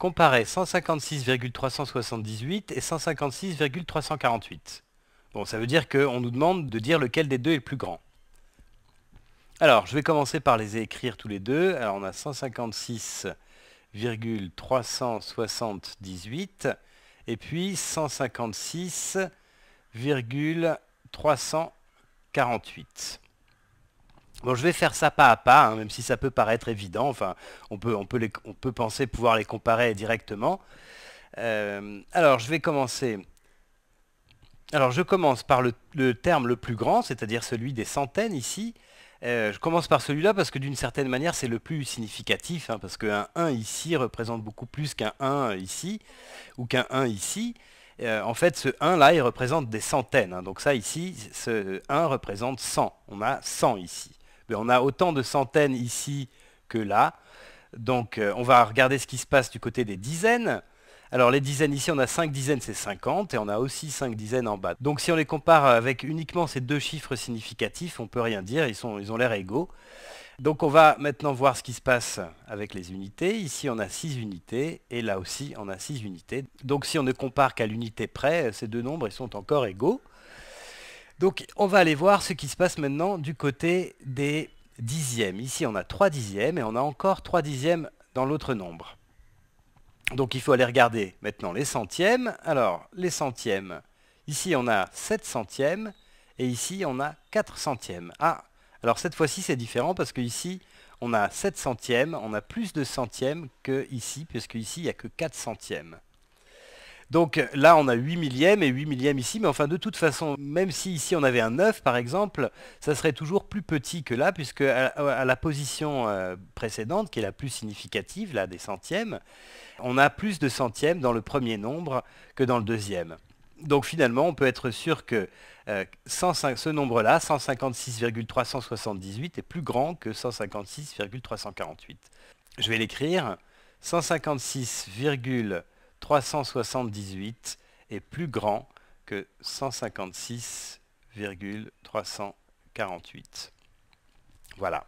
Comparer 156,378 et 156,348. Bon, ça veut dire qu'on nous demande de dire lequel des deux est le plus grand. Alors, je vais commencer par les écrire tous les deux. Alors, on a 156,378 et puis 156,348. Bon, je vais faire ça pas à pas, hein, même si ça peut paraître évident. Enfin, on peut, on peut, on peut penser pouvoir les comparer directement. Euh, alors, je vais commencer. Alors, je commence par le, terme le plus grand, c'est-à-dire celui des centaines ici. Euh, je commence par celui-là parce que d'une certaine manière, c'est le plus significatif, hein, parce qu'un 1 ici représente beaucoup plus qu'un 1 ici, ou qu'un 1 ici. Euh, en fait, ce 1 là, il représente des centaines. Hein. donc ça ici, ce 1 représente 100. On a 100 ici. Ben, on a autant de centaines ici que là. Donc euh, on va regarder ce qui se passe du côté des dizaines. Alors les dizaines ici, on a 5 dizaines, c'est 50, et on a aussi 5 dizaines en bas. Donc si on les compare avec uniquement ces deux chiffres significatifs, on ne peut rien dire, ils, sont, ils ont l'air égaux. Donc on va maintenant voir ce qui se passe avec les unités. Ici on a 6 unités, et là aussi on a 6 unités. Donc si on ne compare qu'à l'unité près, ces deux nombres ils sont encore égaux. Donc on va aller voir ce qui se passe maintenant du côté des dixièmes. Ici on a 3 dixièmes et on a encore 3 dixièmes dans l'autre nombre. Donc il faut aller regarder maintenant les centièmes. Alors les centièmes, ici on a 7 centièmes et ici on a 4 centièmes. Ah, alors cette fois-ci c'est différent parce qu'ici, on a 7 centièmes, on a plus de centièmes que ici puisque ici il n'y a que 4 centièmes. Donc là, on a 8 millièmes et 8 millièmes ici, mais enfin, de toute façon, même si ici on avait un 9, par exemple, ça serait toujours plus petit que là, puisque à, la position euh, précédente, qui est la plus significative, là, des centièmes, on a plus de centièmes dans le premier nombre que dans le deuxième. Donc finalement, on peut être sûr que euh, ce nombre-là, 156,378, est plus grand que 156,348. Je vais l'écrire. 156, 378 est plus grand que 156,348. Voilà.